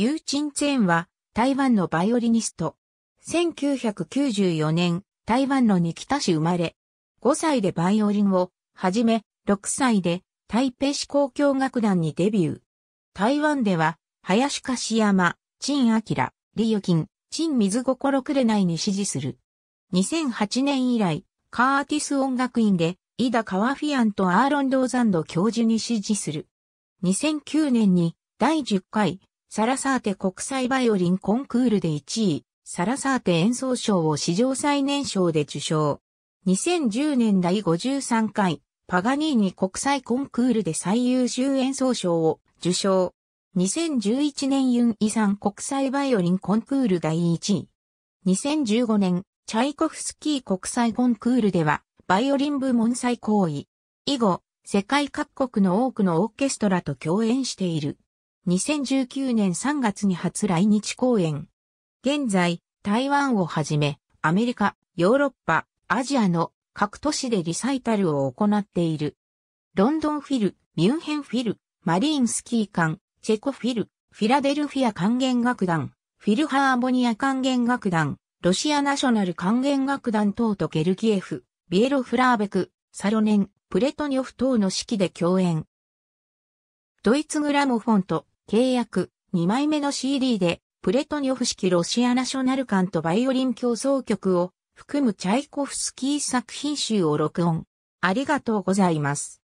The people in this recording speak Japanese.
ユー・チン・ツェンは台湾のバイオリニスト。1994年、台湾の二北市生まれ、5歳でバイオリンをはじめ、6歳で台北市交響楽団にデビュー。台湾では、林志山、陳明、李予金、陳水心くれないに支持する。2008年以来、カーティス音楽院で、イダ・カワフィアンとアーロン・ドーザンド教授に支持する。2009年に第10回サラサーテ国際バイオリンコンクールで1位、サラサーテ演奏賞を史上最年少で受賞。2010年第53回、パガニーニ国際コンクールで最優秀演奏賞を受賞。2011年ユン遺産国際バイオリンコンクール第1位。2015年、チャイコフスキー国際コンクールでは、バイオリン部門最高位。以後、世界各国の多くのオーケストラと共演している。2019年3月に初来日公演。現在、台湾をはじめ、アメリカ、ヨーロッパ、アジアの各都市でリサイタルを行っている。ロンドンフィル、ミュンヘンフィル、マリーンスキー館、チェコフィル、フィラデルフィア管弦楽団、フィルハーモニア管弦楽団、ロシアナショナル管弦楽団等とゲルキエフ、ビエロフラーベク、サロネン、プレトニョフ等の式で共演。ドイツグラモフォンと契約2枚目の CD でプレトニョフ式ロシアナショナル館とバイオリン競争曲を含むチャイコフスキー作品集を録音。ありがとうございます。